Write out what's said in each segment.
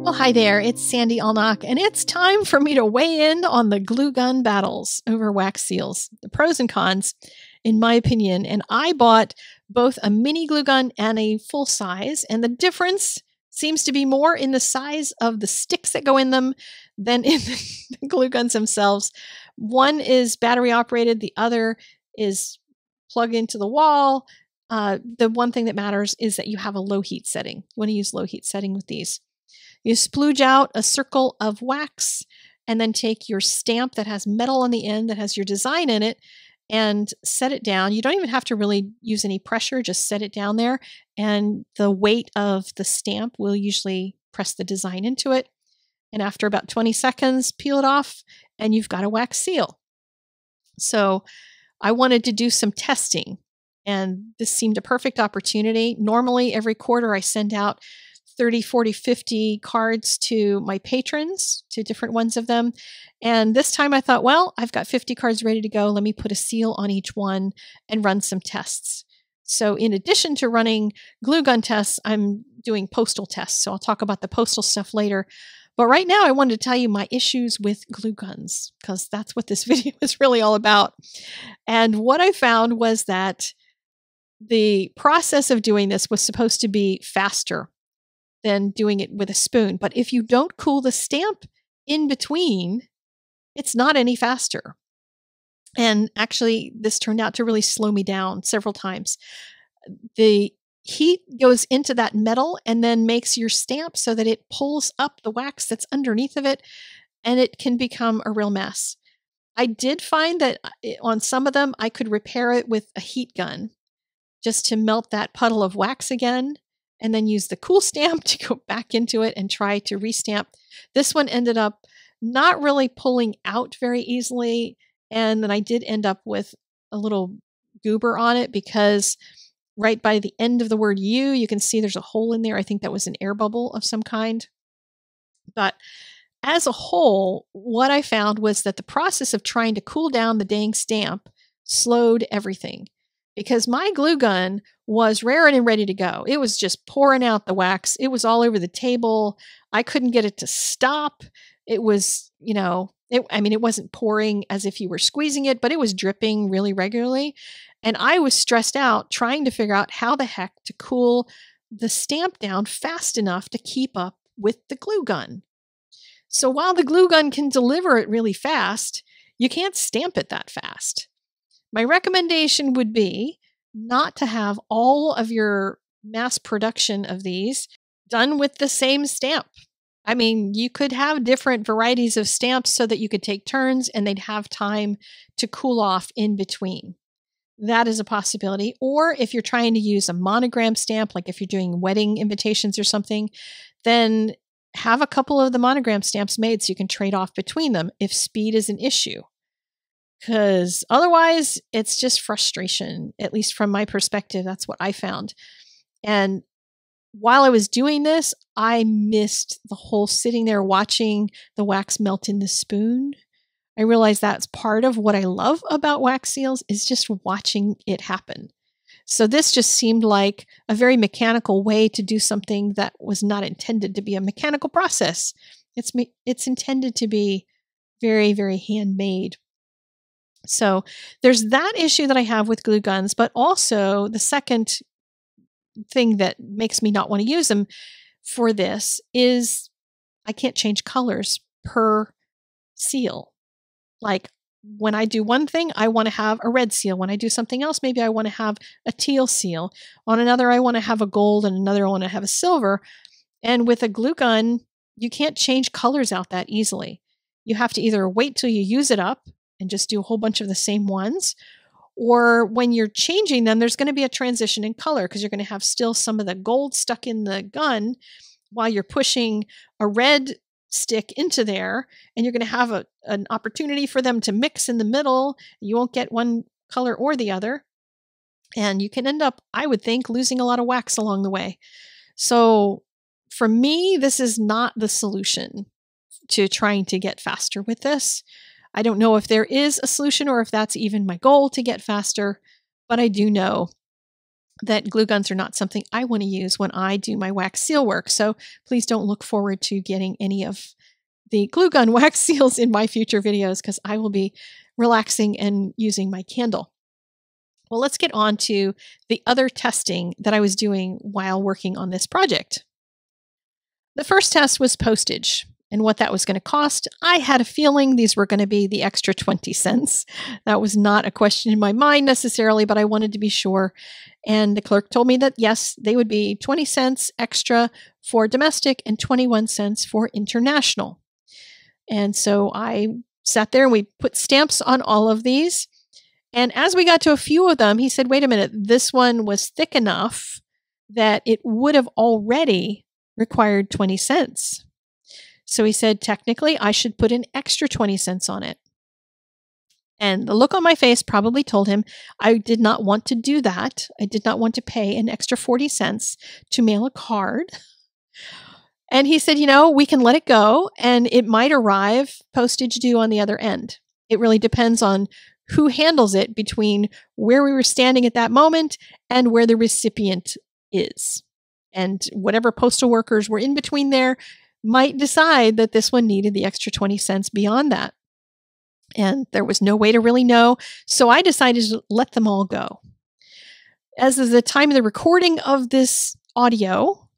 Well, hi there, it's Sandy Alnock, and it's time for me to weigh in on the glue gun battles over wax seals, the pros and cons, in my opinion. And I bought both a mini glue gun and a full size, and the difference seems to be more in the size of the sticks that go in them than in the glue guns themselves. One is battery operated, the other is plug into the wall. Uh, the one thing that matters is that you have a low heat setting. You want to use low heat setting with these. You splooge out a circle of wax and then take your stamp that has metal on the end that has your design in it and set it down. You don't even have to really use any pressure, just set it down there. And the weight of the stamp will usually press the design into it. And after about 20 seconds, peel it off and you've got a wax seal. So I wanted to do some testing and this seemed a perfect opportunity. Normally, every quarter, I send out 30, 40, 50 cards to my patrons, to different ones of them. And this time I thought, well, I've got 50 cards ready to go. Let me put a seal on each one and run some tests. So, in addition to running glue gun tests, I'm doing postal tests. So, I'll talk about the postal stuff later. But right now, I wanted to tell you my issues with glue guns because that's what this video is really all about. And what I found was that the process of doing this was supposed to be faster than doing it with a spoon. But if you don't cool the stamp in between, it's not any faster. And actually, this turned out to really slow me down several times. The heat goes into that metal and then makes your stamp so that it pulls up the wax that's underneath of it and it can become a real mess. I did find that uh, on some of them, I could repair it with a heat gun just to melt that puddle of wax again and then use the cool stamp to go back into it and try to restamp. This one ended up not really pulling out very easily. And then I did end up with a little goober on it because right by the end of the word you, you can see there's a hole in there. I think that was an air bubble of some kind. But as a whole, what I found was that the process of trying to cool down the dang stamp slowed everything because my glue gun was raring and ready to go. It was just pouring out the wax. It was all over the table. I couldn't get it to stop. It was, you know, it, I mean, it wasn't pouring as if you were squeezing it, but it was dripping really regularly. And I was stressed out trying to figure out how the heck to cool the stamp down fast enough to keep up with the glue gun. So while the glue gun can deliver it really fast, you can't stamp it that fast. My recommendation would be not to have all of your mass production of these done with the same stamp. I mean, you could have different varieties of stamps so that you could take turns and they'd have time to cool off in between. That is a possibility. Or if you're trying to use a monogram stamp, like if you're doing wedding invitations or something, then have a couple of the monogram stamps made so you can trade off between them if speed is an issue. Because otherwise, it's just frustration, at least from my perspective. That's what I found. And while I was doing this, I missed the whole sitting there watching the wax melt in the spoon. I realized that's part of what I love about wax seals is just watching it happen. So this just seemed like a very mechanical way to do something that was not intended to be a mechanical process. It's it's intended to be very very handmade. So there's that issue that I have with glue guns, but also the second thing that makes me not want to use them for this is I can't change colors per seal. Like when I do one thing, I want to have a red seal. When I do something else, maybe I want to have a teal seal. On another, I want to have a gold, and another, I want to have a silver. And with a glue gun, you can't change colors out that easily. You have to either wait till you use it up and just do a whole bunch of the same ones. Or when you're changing them, there's going to be a transition in color because you're going to have still some of the gold stuck in the gun while you're pushing a red stick into there. And you're going to have a, an opportunity for them to mix in the middle. You won't get one color or the other. And you can end up, I would think, losing a lot of wax along the way. So for me, this is not the solution to trying to get faster with this. I don't know if there is a solution or if that's even my goal to get faster, but I do know that glue guns are not something I want to use when I do my wax seal work. So please don't look forward to getting any of the glue gun wax seals in my future videos because I will be relaxing and using my candle. Well, let's get on to the other testing that I was doing while working on this project. The first test was postage and what that was going to cost. I had a feeling these were going to be the extra 20 cents. That was not a question in my mind necessarily, but I wanted to be sure. And the clerk told me that yes, they would be 20 cents extra for domestic and 21 cents for international. And so I sat there and we put stamps on all of these. And as we got to a few of them, he said, wait a minute, this one was thick enough that it would have already required 20 cents. So he said, technically, I should put an extra 20 cents on it. And the look on my face probably told him I did not want to do that. I did not want to pay an extra 40 cents to mail a card. And he said, you know, we can let it go and it might arrive postage due on the other end. It really depends on who handles it between where we were standing at that moment and where the recipient is. And whatever postal workers were in between there, might decide that this one needed the extra 20 cents beyond that. And there was no way to really know. So I decided to let them all go. As of the time of the recording of this audio,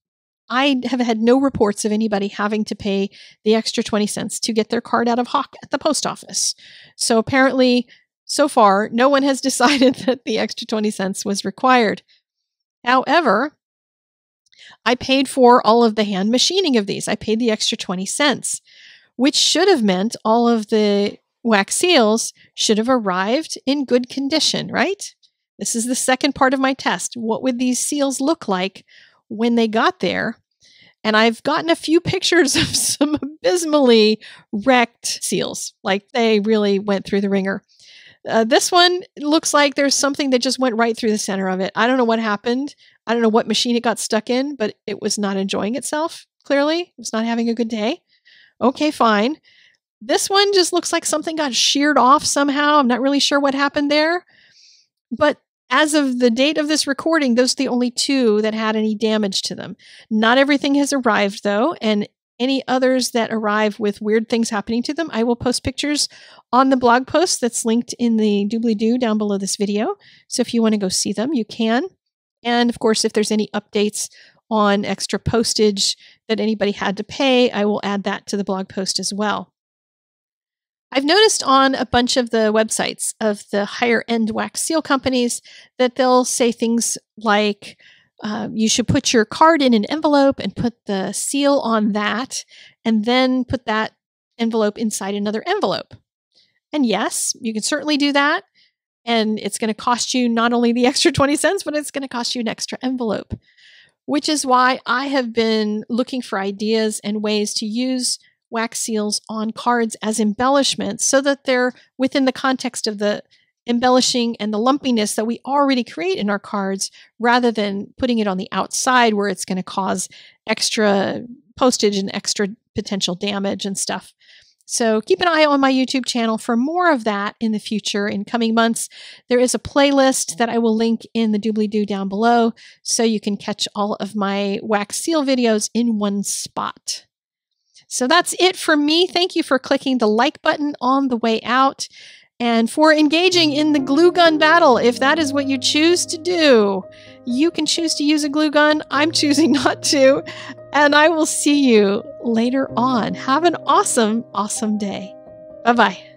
I have had no reports of anybody having to pay the extra 20 cents to get their card out of Hawk at the post office. So apparently, so far, no one has decided that the extra 20 cents was required. However, I paid for all of the hand machining of these. I paid the extra 20 cents, which should have meant all of the wax seals should have arrived in good condition, right? This is the second part of my test. What would these seals look like when they got there? And I've gotten a few pictures of some abysmally wrecked seals, like they really went through the ringer. Uh, this one looks like there's something that just went right through the center of it. I don't know what happened. I don't know what machine it got stuck in, but it was not enjoying itself, clearly. It was not having a good day. Okay, fine. This one just looks like something got sheared off somehow. I'm not really sure what happened there. But as of the date of this recording, those are the only two that had any damage to them. Not everything has arrived though, and any others that arrive with weird things happening to them, I will post pictures on the blog post that's linked in the doobly doo down below this video. So if you want to go see them, you can. And of course, if there's any updates on extra postage that anybody had to pay, I will add that to the blog post as well. I've noticed on a bunch of the websites of the higher end wax seal companies that they'll say things like, uh, you should put your card in an envelope and put the seal on that, and then put that envelope inside another envelope. And yes, you can certainly do that. And it's going to cost you not only the extra 20 cents, but it's going to cost you an extra envelope, which is why I have been looking for ideas and ways to use wax seals on cards as embellishments so that they're within the context of the embellishing and the lumpiness that we already create in our cards rather than putting it on the outside where it's going to cause extra postage and extra potential damage and stuff. So keep an eye on my YouTube channel for more of that in the future in coming months. There is a playlist that I will link in the doobly doo down below so you can catch all of my wax seal videos in one spot. So that's it for me. Thank you for clicking the like button on the way out and for engaging in the glue gun battle. If that is what you choose to do, you can choose to use a glue gun. I'm choosing not to. And I will see you later on. Have an awesome, awesome day. Bye bye.